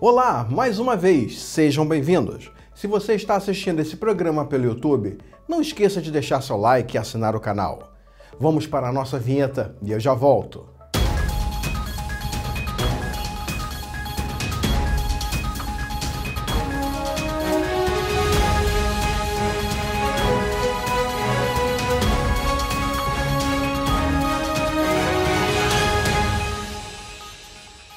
Olá, mais uma vez, sejam bem-vindos. Se você está assistindo esse programa pelo YouTube, não esqueça de deixar seu like e assinar o canal. Vamos para a nossa vinheta e eu já volto.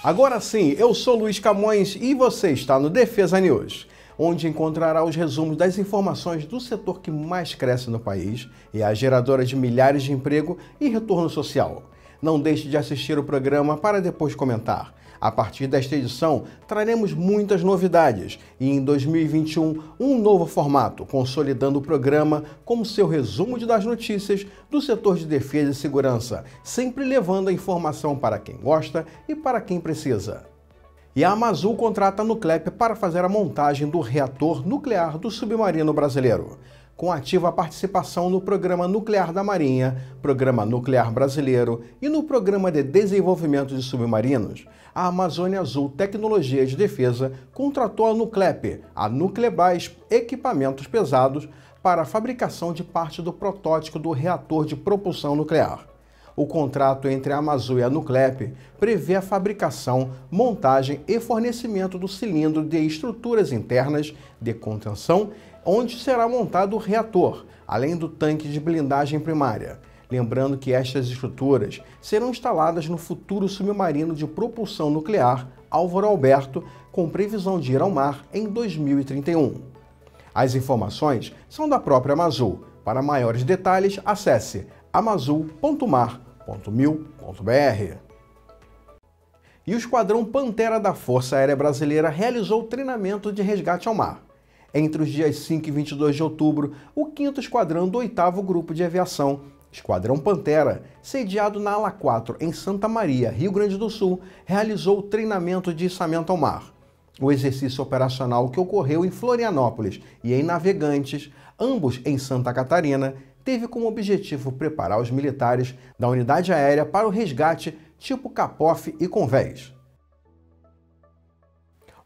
Agora sim, eu sou Luiz Camões e você está no Defesa News, onde encontrará os resumos das informações do setor que mais cresce no país e é a geradora de milhares de emprego e retorno social. Não deixe de assistir o programa para depois comentar. A partir desta edição, traremos muitas novidades e em 2021 um novo formato, consolidando o programa como seu resumo das notícias do setor de defesa e segurança, sempre levando a informação para quem gosta e para quem precisa. E a Amazul contrata a Nuclep para fazer a montagem do reator nuclear do submarino brasileiro com ativa participação no Programa Nuclear da Marinha, Programa Nuclear Brasileiro e no Programa de Desenvolvimento de Submarinos, a Amazônia Azul Tecnologia de Defesa contratou a Nuclep, a Nuclebais Equipamentos Pesados, para a fabricação de parte do protótipo do reator de propulsão nuclear. O contrato entre a Amazon e a Nuclep prevê a fabricação, montagem e fornecimento do cilindro de estruturas internas de contenção, onde será montado o reator, além do tanque de blindagem primária. Lembrando que estas estruturas serão instaladas no futuro submarino de propulsão nuclear Álvaro Alberto, com previsão de ir ao mar em 2031. As informações são da própria Amazul. Para maiores detalhes, acesse amazul.mar.mil.br. E o Esquadrão Pantera da Força Aérea Brasileira realizou treinamento de resgate ao mar. Entre os dias 5 e 22 de outubro, o 5 Esquadrão do 8 Grupo de Aviação Esquadrão Pantera, sediado na Ala 4 em Santa Maria, Rio Grande do Sul, realizou o treinamento de içamento ao mar. O exercício operacional que ocorreu em Florianópolis e em Navegantes, ambos em Santa Catarina, teve como objetivo preparar os militares da unidade aérea para o resgate tipo Capof e convés.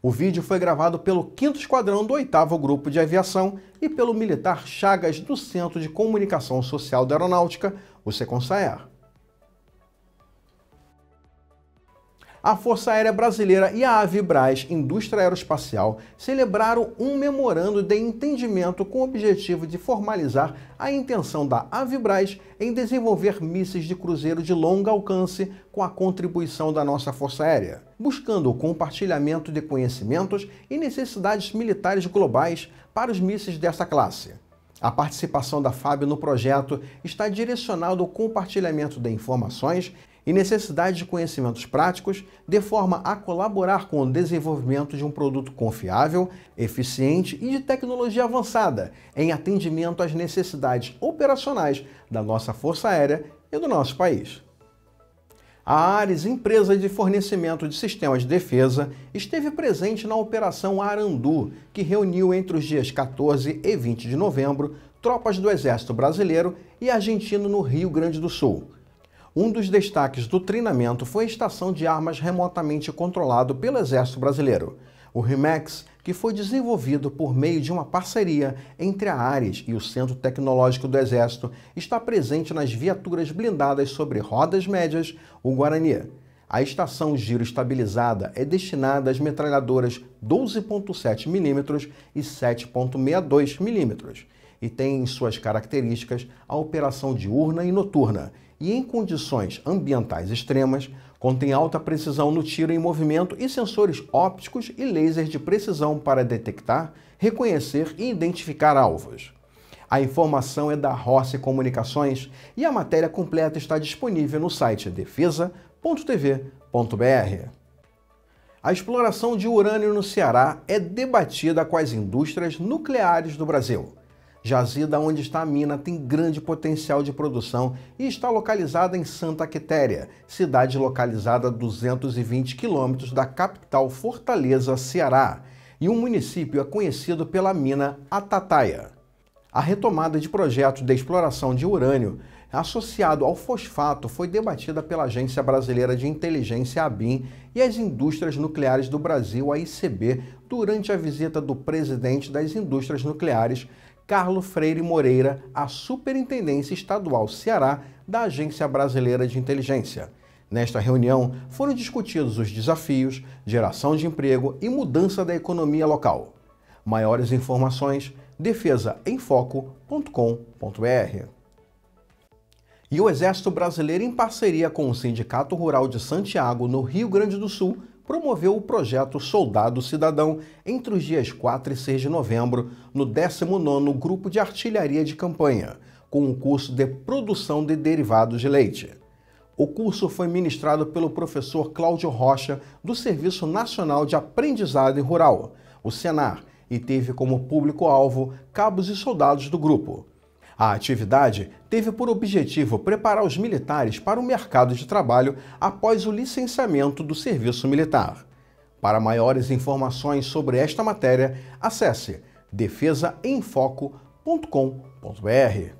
O vídeo foi gravado pelo 5 Esquadrão do 8 Grupo de Aviação e pelo militar Chagas do Centro de Comunicação Social da Aeronáutica, o Seconsaer. a Força Aérea Brasileira e a Avibraz Indústria Aeroespacial celebraram um memorando de entendimento com o objetivo de formalizar a intenção da Avibraz em desenvolver mísseis de cruzeiro de longo alcance com a contribuição da nossa Força Aérea, buscando o compartilhamento de conhecimentos e necessidades militares globais para os mísseis dessa classe. A participação da FAB no projeto está direcionada ao compartilhamento de informações e necessidade de conhecimentos práticos, de forma a colaborar com o desenvolvimento de um produto confiável, eficiente e de tecnologia avançada, em atendimento às necessidades operacionais da nossa Força Aérea e do nosso país. A Ares, empresa de fornecimento de sistemas de defesa, esteve presente na Operação Arandu, que reuniu entre os dias 14 e 20 de novembro tropas do Exército Brasileiro e Argentino no Rio Grande do Sul. Um dos destaques do treinamento foi a estação de armas remotamente controlado pelo Exército Brasileiro. O RIMEX, que foi desenvolvido por meio de uma parceria entre a Ares e o Centro Tecnológico do Exército, está presente nas viaturas blindadas sobre rodas médias, o Guarani. A estação giro estabilizada é destinada às metralhadoras 12.7 mm e 7.62 mm e tem em suas características a operação diurna e noturna e em condições ambientais extremas, contém alta precisão no tiro em movimento e sensores ópticos e lasers de precisão para detectar, reconhecer e identificar alvos. A informação é da Rossi Comunicações e a matéria completa está disponível no site defesa.tv.br. A exploração de urânio no Ceará é debatida com as indústrias nucleares do Brasil jazida onde está a mina tem grande potencial de produção e está localizada em Santa Quitéria, cidade localizada a 220 quilômetros da capital Fortaleza, Ceará, e um município é conhecido pela mina Atataia. A retomada de projetos de exploração de urânio associado ao fosfato foi debatida pela Agência Brasileira de Inteligência ABIN e as indústrias nucleares do Brasil, a ICB, durante a visita do presidente das indústrias nucleares Carlos Freire Moreira a Superintendência Estadual Ceará da Agência Brasileira de Inteligência. Nesta reunião foram discutidos os desafios, geração de emprego e mudança da economia local. Maiores informações defesaemfoco.com.br. E o Exército Brasileiro, em parceria com o Sindicato Rural de Santiago, no Rio Grande do Sul, promoveu o projeto Soldado Cidadão entre os dias 4 e 6 de novembro, no 19º Grupo de Artilharia de Campanha, com o um curso de Produção de Derivados de Leite. O curso foi ministrado pelo professor Cláudio Rocha, do Serviço Nacional de Aprendizado Rural, o SENAR, e teve como público-alvo cabos e soldados do grupo. A atividade teve por objetivo preparar os militares para o mercado de trabalho após o licenciamento do serviço militar. Para maiores informações sobre esta matéria, acesse defesaemfoco.com.br.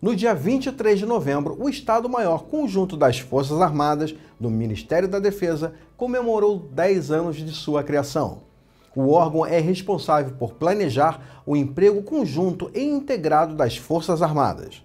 No dia 23 de novembro, o Estado-Maior Conjunto das Forças Armadas do Ministério da Defesa comemorou 10 anos de sua criação. O órgão é responsável por planejar o emprego conjunto e integrado das Forças Armadas.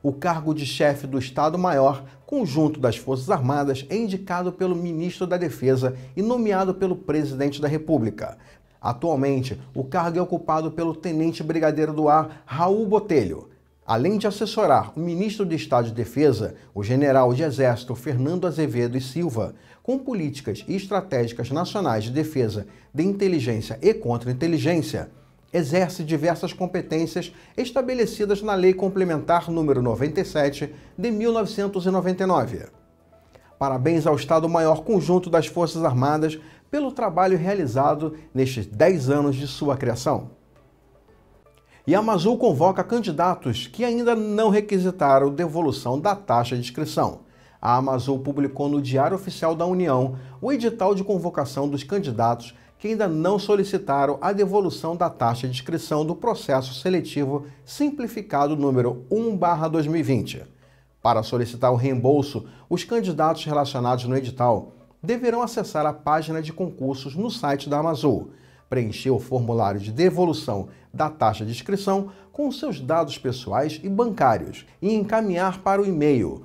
O cargo de chefe do Estado-Maior Conjunto das Forças Armadas é indicado pelo Ministro da Defesa e nomeado pelo Presidente da República. Atualmente, o cargo é ocupado pelo Tenente Brigadeiro do Ar Raul Botelho. Além de assessorar o ministro de Estado de Defesa, o general de Exército Fernando Azevedo e Silva, com políticas estratégicas nacionais de defesa de inteligência e contra-inteligência, exerce diversas competências estabelecidas na Lei Complementar nº 97 de 1999. Parabéns ao Estado-Maior Conjunto das Forças Armadas pelo trabalho realizado nestes 10 anos de sua criação. E a Amazul convoca candidatos que ainda não requisitaram devolução da taxa de inscrição. A Amazon publicou no Diário Oficial da União o edital de convocação dos candidatos que ainda não solicitaram a devolução da taxa de inscrição do processo seletivo simplificado número 1/2020. Para solicitar o reembolso, os candidatos relacionados no edital deverão acessar a página de concursos no site da Amazon, preencher o formulário de devolução da taxa de inscrição com seus dados pessoais e bancários e encaminhar para o e-mail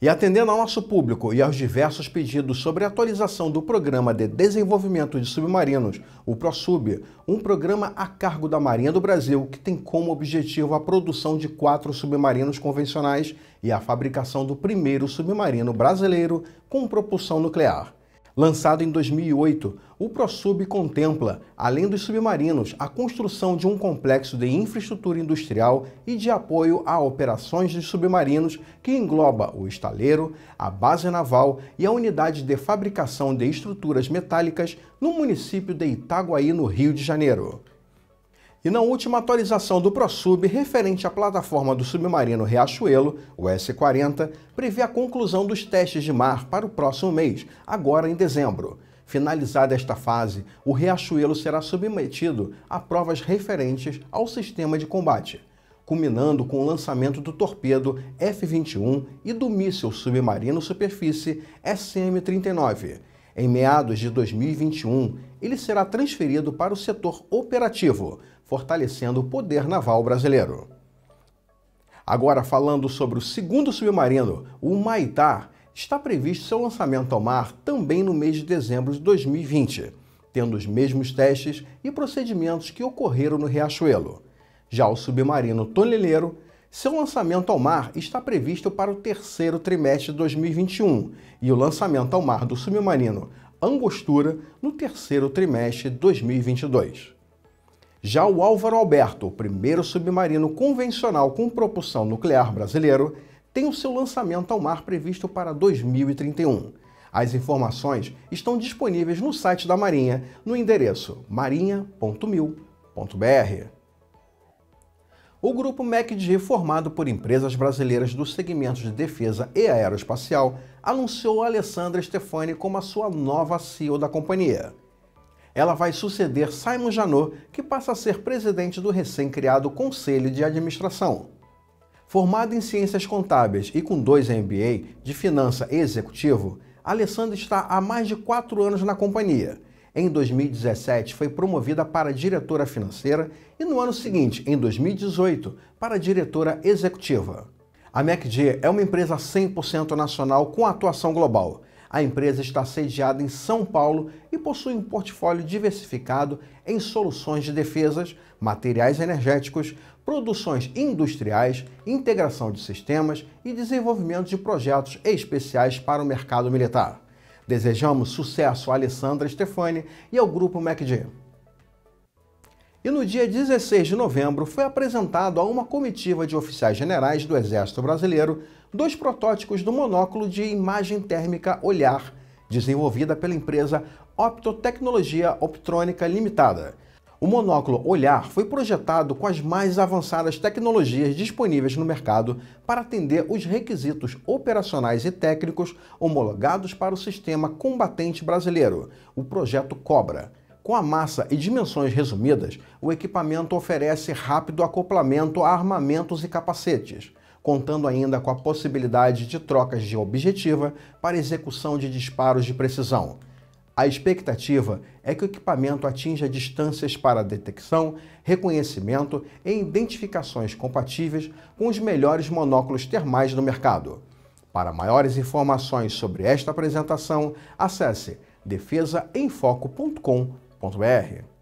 E atendendo ao nosso público e aos diversos pedidos sobre a atualização do Programa de Desenvolvimento de Submarinos, o PROSUB, um programa a cargo da Marinha do Brasil que tem como objetivo a produção de quatro submarinos convencionais e a fabricação do primeiro submarino brasileiro com propulsão nuclear. Lançado em 2008, o ProSub contempla, além dos submarinos, a construção de um complexo de infraestrutura industrial e de apoio a operações de submarinos que engloba o estaleiro, a base naval e a unidade de fabricação de estruturas metálicas no município de Itaguaí, no Rio de Janeiro. E na última atualização do ProSub referente à plataforma do submarino Riachuelo, o S-40, prevê a conclusão dos testes de mar para o próximo mês, agora em dezembro. Finalizada esta fase, o Riachuelo será submetido a provas referentes ao sistema de combate, culminando com o lançamento do torpedo F-21 e do míssil submarino superfície SM-39. Em meados de 2021, ele será transferido para o setor operativo, fortalecendo o poder naval brasileiro. Agora, falando sobre o segundo submarino, o Maitá, está previsto seu lançamento ao mar também no mês de dezembro de 2020, tendo os mesmos testes e procedimentos que ocorreram no Riachuelo. Já o submarino Toneleiro, seu lançamento ao mar está previsto para o terceiro trimestre de 2021 e o lançamento ao mar do submarino Angostura no terceiro trimestre de 2022. Já o Álvaro Alberto, o primeiro submarino convencional com propulsão nuclear brasileiro, tem o seu lançamento ao mar previsto para 2031. As informações estão disponíveis no site da Marinha no endereço marinha.mil.br. O grupo MACD, formado por empresas brasileiras do segmento de defesa e aeroespacial, anunciou a Alessandra Stefani como a sua nova CEO da companhia. Ela vai suceder Simon Janot, que passa a ser presidente do recém-criado Conselho de Administração. Formada em Ciências Contábeis e com dois MBA de Finança e Executivo, Alessandra está há mais de quatro anos na companhia em 2017, foi promovida para diretora financeira e no ano seguinte, em 2018, para diretora executiva. A MacD é uma empresa 100% nacional com atuação global. A empresa está sediada em São Paulo e possui um portfólio diversificado em soluções de defesas, materiais energéticos, produções industriais, integração de sistemas e desenvolvimento de projetos especiais para o mercado militar. Desejamos sucesso a Alessandra Stefani e ao grupo MacD. E no dia 16 de novembro foi apresentado a uma comitiva de oficiais generais do Exército Brasileiro dois protótipos do monóculo de imagem térmica Olhar, desenvolvida pela empresa Optotecnologia Optrônica Limitada o monóculo Olhar foi projetado com as mais avançadas tecnologias disponíveis no mercado para atender os requisitos operacionais e técnicos homologados para o sistema combatente brasileiro, o projeto Cobra. Com a massa e dimensões resumidas, o equipamento oferece rápido acoplamento a armamentos e capacetes, contando ainda com a possibilidade de trocas de objetiva para execução de disparos de precisão. A expectativa é que o equipamento atinja distâncias para detecção, reconhecimento e identificações compatíveis com os melhores monóculos termais do mercado. Para maiores informações sobre esta apresentação, acesse defesaemfoco.com.br.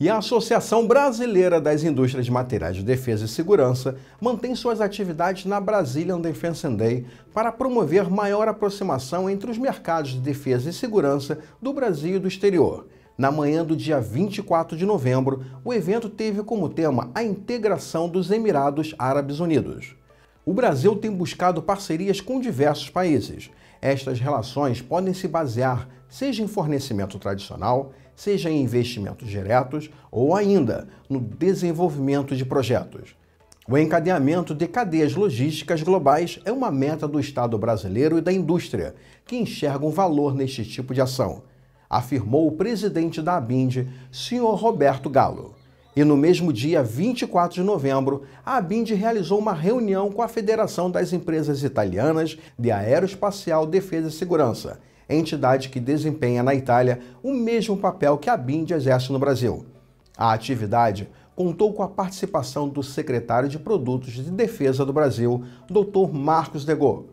E a Associação Brasileira das Indústrias de Materiais de Defesa e Segurança mantém suas atividades na Brazilian Defense Day para promover maior aproximação entre os mercados de defesa e segurança do Brasil e do exterior. Na manhã do dia 24 de novembro, o evento teve como tema a integração dos Emirados Árabes Unidos. O Brasil tem buscado parcerias com diversos países. Estas relações podem se basear seja em fornecimento tradicional, seja em investimentos diretos ou ainda no desenvolvimento de projetos. O encadeamento de cadeias logísticas globais é uma meta do Estado brasileiro e da indústria, que enxergam um valor neste tipo de ação, afirmou o presidente da ABIND, senhor Roberto Galo. E no mesmo dia, 24 de novembro, a ABIND realizou uma reunião com a Federação das Empresas Italianas de Aeroespacial Defesa e Segurança, entidade que desempenha na Itália o mesmo papel que a BIND exerce no Brasil. A atividade contou com a participação do secretário de Produtos de Defesa do Brasil, Dr. Marcos Degot,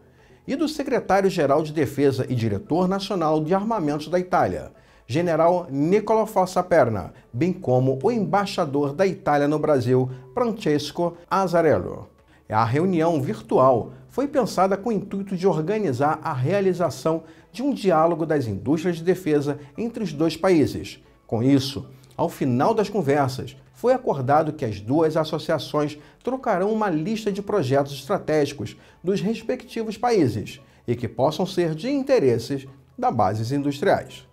e do secretário-geral de Defesa e diretor nacional de armamentos da Itália, general Nicola Fossa Perna, bem como o embaixador da Itália no Brasil, Francesco Azarello. A reunião virtual foi pensada com o intuito de organizar a realização de um diálogo das indústrias de defesa entre os dois países. Com isso, ao final das conversas, foi acordado que as duas associações trocarão uma lista de projetos estratégicos dos respectivos países e que possam ser de interesses da bases industriais.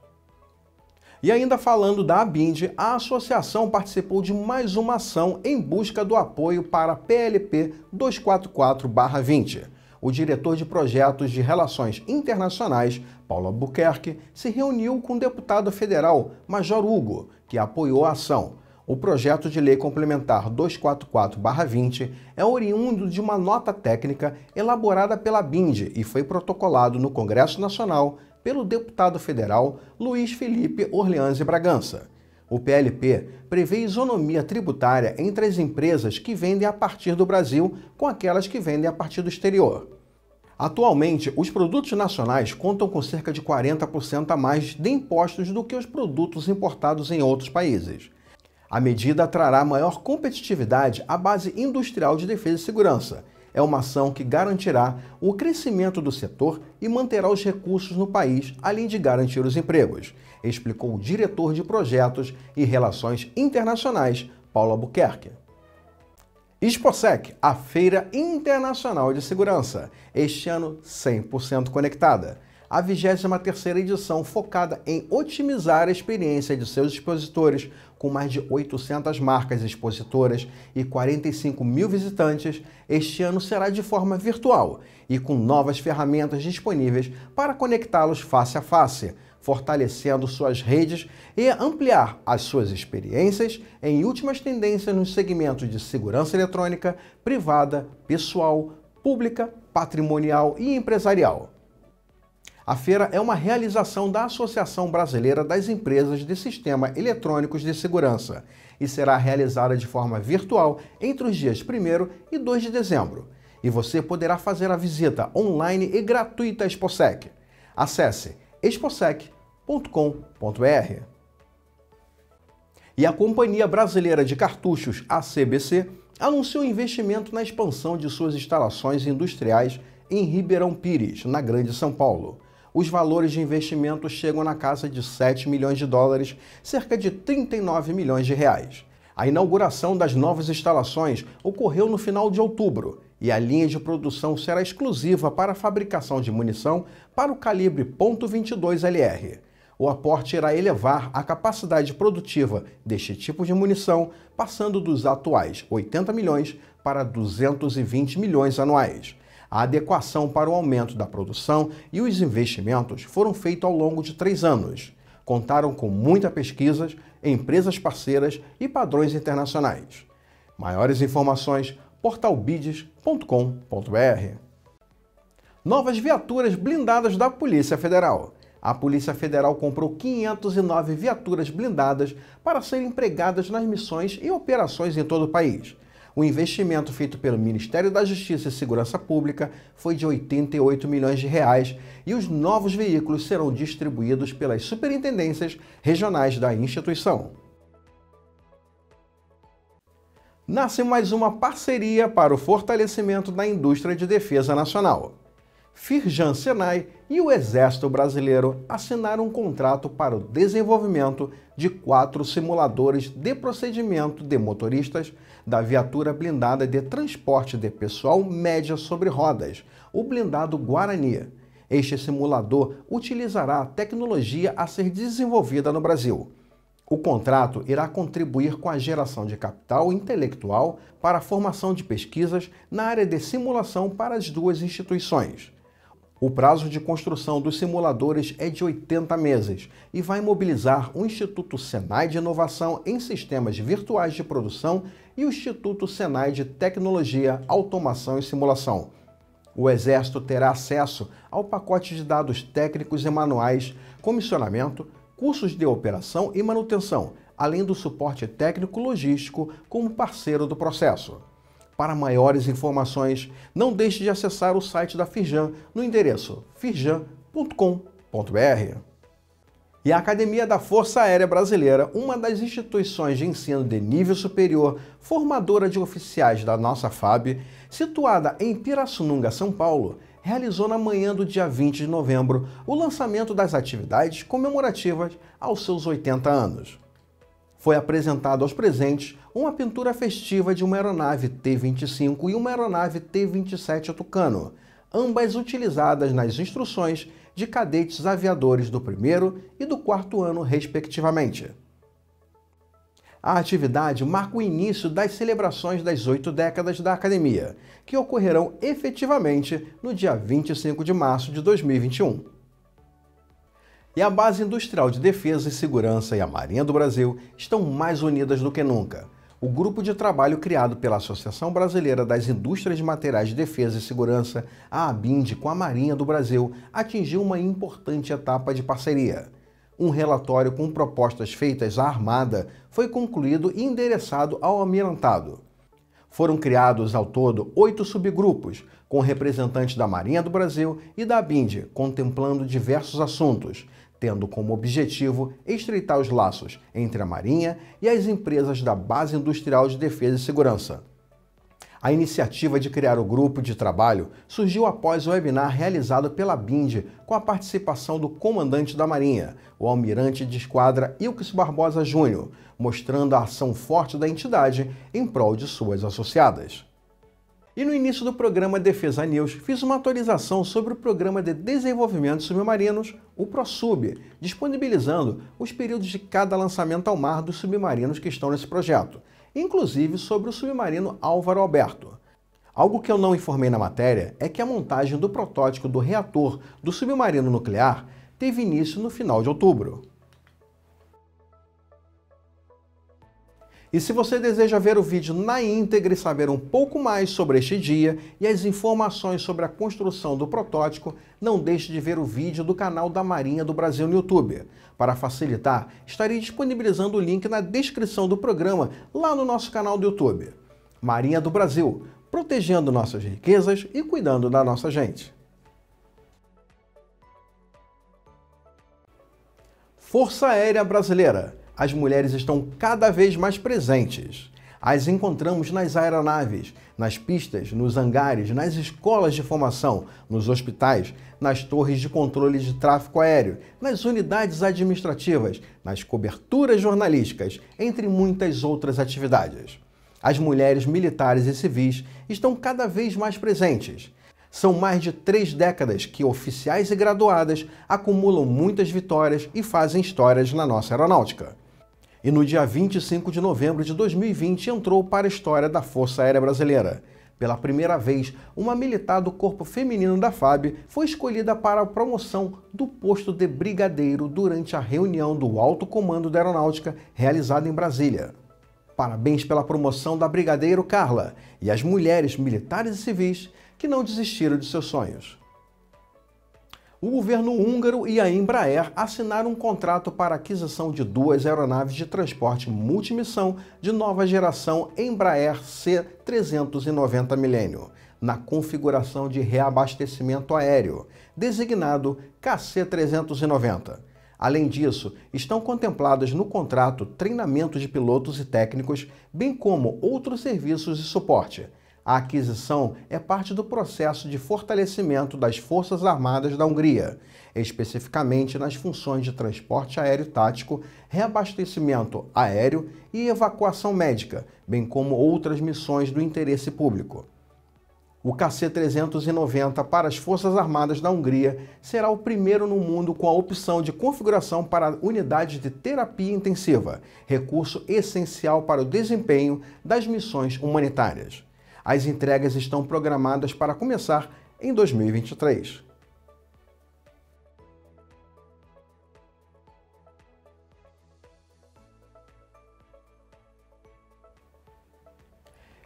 E ainda falando da ABIND, a associação participou de mais uma ação em busca do apoio para a PLP 244-20 o diretor de projetos de relações internacionais, Paulo Albuquerque, se reuniu com o deputado federal Major Hugo, que apoiou a ação. O projeto de lei complementar 244-20 é oriundo de uma nota técnica elaborada pela BIND e foi protocolado no Congresso Nacional pelo deputado federal Luiz Felipe Orleans e Bragança. O PLP prevê isonomia tributária entre as empresas que vendem a partir do Brasil com aquelas que vendem a partir do exterior. Atualmente, os produtos nacionais contam com cerca de 40% a mais de impostos do que os produtos importados em outros países. A medida trará maior competitividade à base industrial de defesa e segurança, é uma ação que garantirá o crescimento do setor e manterá os recursos no país, além de garantir os empregos, explicou o diretor de projetos e relações internacionais, Paulo Albuquerque. Exposec, a Feira Internacional de Segurança, este ano 100% conectada a 23ª edição focada em otimizar a experiência de seus expositores, com mais de 800 marcas expositoras e 45 mil visitantes, este ano será de forma virtual e com novas ferramentas disponíveis para conectá-los face a face, fortalecendo suas redes e ampliar as suas experiências em últimas tendências nos segmentos de segurança eletrônica, privada, pessoal, pública, patrimonial e empresarial. A feira é uma realização da Associação Brasileira das Empresas de Sistema Eletrônicos de Segurança e será realizada de forma virtual entre os dias 1 e 2 de dezembro. E você poderá fazer a visita online e gratuita à Exposec. Acesse exposec.com.br. E a Companhia Brasileira de Cartuchos, ACBC, anunciou investimento na expansão de suas instalações industriais em Ribeirão Pires, na Grande São Paulo os valores de investimento chegam na casa de 7 milhões de dólares, cerca de 39 milhões de reais. A inauguração das novas instalações ocorreu no final de outubro e a linha de produção será exclusiva para a fabricação de munição para o calibre .22 LR. O aporte irá elevar a capacidade produtiva deste tipo de munição, passando dos atuais 80 milhões para 220 milhões anuais. A adequação para o aumento da produção e os investimentos foram feitos ao longo de três anos. Contaram com muitas pesquisas, empresas parceiras e padrões internacionais. Maiores informações, portalbides.com.br. Novas viaturas blindadas da Polícia Federal. A Polícia Federal comprou 509 viaturas blindadas para serem empregadas nas missões e operações em todo o país. O investimento feito pelo Ministério da Justiça e Segurança Pública foi de 88 milhões de reais e os novos veículos serão distribuídos pelas superintendências regionais da instituição. Nasce mais uma parceria para o fortalecimento da indústria de defesa nacional. Firjan Senai e o Exército Brasileiro assinaram um contrato para o desenvolvimento de quatro simuladores de procedimento de motoristas da viatura blindada de transporte de pessoal média sobre rodas, o blindado Guarani. Este simulador utilizará a tecnologia a ser desenvolvida no Brasil. O contrato irá contribuir com a geração de capital intelectual para a formação de pesquisas na área de simulação para as duas instituições. O prazo de construção dos simuladores é de 80 meses e vai mobilizar o Instituto Senai de Inovação em Sistemas Virtuais de Produção e o Instituto Senai de Tecnologia, Automação e Simulação. O Exército terá acesso ao pacote de dados técnicos e manuais, comissionamento, cursos de operação e manutenção, além do suporte técnico logístico como parceiro do processo. Para maiores informações, não deixe de acessar o site da Firjan no endereço firjan.com.br. E a Academia da Força Aérea Brasileira, uma das instituições de ensino de nível superior, formadora de oficiais da nossa FAB, situada em Pirassununga, São Paulo, realizou na manhã do dia 20 de novembro o lançamento das atividades comemorativas aos seus 80 anos foi apresentado aos presentes uma pintura festiva de uma aeronave T-25 e uma aeronave T-27 Tucano, ambas utilizadas nas instruções de cadetes aviadores do primeiro e do quarto ano, respectivamente. A atividade marca o início das celebrações das oito décadas da academia, que ocorrerão efetivamente no dia 25 de março de 2021 e a Base Industrial de Defesa e Segurança e a Marinha do Brasil estão mais unidas do que nunca. O grupo de trabalho criado pela Associação Brasileira das Indústrias de Materiais de Defesa e Segurança, a ABIND, com a Marinha do Brasil, atingiu uma importante etapa de parceria. Um relatório com propostas feitas à Armada foi concluído e endereçado ao Amirantado. Foram criados ao todo oito subgrupos, com representantes da Marinha do Brasil e da ABIND, contemplando diversos assuntos, tendo como objetivo estreitar os laços entre a Marinha e as empresas da Base Industrial de Defesa e Segurança. A iniciativa de criar o grupo de trabalho surgiu após o webinar realizado pela BIND com a participação do comandante da Marinha, o almirante de esquadra Ilques Barbosa Júnior, mostrando a ação forte da entidade em prol de suas associadas. E no início do programa Defesa News, fiz uma atualização sobre o Programa de Desenvolvimento Submarinos, o PROSUB, disponibilizando os períodos de cada lançamento ao mar dos submarinos que estão nesse projeto, inclusive sobre o submarino Álvaro Alberto. Algo que eu não informei na matéria é que a montagem do protótipo do reator do submarino nuclear teve início no final de outubro. E se você deseja ver o vídeo na íntegra e saber um pouco mais sobre este dia e as informações sobre a construção do protótipo, não deixe de ver o vídeo do canal da Marinha do Brasil no YouTube. Para facilitar, estarei disponibilizando o link na descrição do programa lá no nosso canal do YouTube. Marinha do Brasil, protegendo nossas riquezas e cuidando da nossa gente. Força Aérea Brasileira as mulheres estão cada vez mais presentes. As encontramos nas aeronaves, nas pistas, nos hangares, nas escolas de formação, nos hospitais, nas torres de controle de tráfego aéreo, nas unidades administrativas, nas coberturas jornalísticas, entre muitas outras atividades. As mulheres militares e civis estão cada vez mais presentes. São mais de três décadas que oficiais e graduadas acumulam muitas vitórias e fazem histórias na nossa aeronáutica e no dia 25 de novembro de 2020 entrou para a história da Força Aérea Brasileira. Pela primeira vez, uma militar do Corpo Feminino da FAB foi escolhida para a promoção do posto de brigadeiro durante a reunião do Alto Comando da Aeronáutica realizada em Brasília. Parabéns pela promoção da Brigadeiro Carla e às mulheres militares e civis que não desistiram de seus sonhos o governo húngaro e a Embraer assinaram um contrato para aquisição de duas aeronaves de transporte multimissão de nova geração Embraer C390 Milênio, na configuração de reabastecimento aéreo, designado KC390. Além disso, estão contempladas no contrato treinamento de pilotos e técnicos, bem como outros serviços de suporte a aquisição é parte do processo de fortalecimento das Forças Armadas da Hungria, especificamente nas funções de transporte aéreo tático, reabastecimento aéreo e evacuação médica, bem como outras missões do interesse público. O KC-390 para as Forças Armadas da Hungria será o primeiro no mundo com a opção de configuração para unidades de terapia intensiva, recurso essencial para o desempenho das missões humanitárias. As entregas estão programadas para começar em 2023.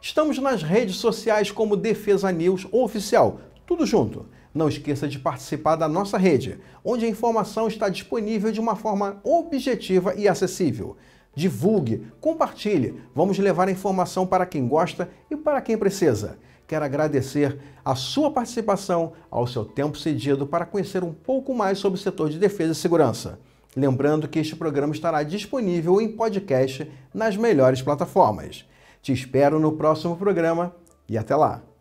Estamos nas redes sociais como Defesa News Oficial, tudo junto. Não esqueça de participar da nossa rede, onde a informação está disponível de uma forma objetiva e acessível divulgue, compartilhe. Vamos levar a informação para quem gosta e para quem precisa. Quero agradecer a sua participação, ao seu tempo cedido para conhecer um pouco mais sobre o setor de defesa e segurança. Lembrando que este programa estará disponível em podcast nas melhores plataformas. Te espero no próximo programa e até lá!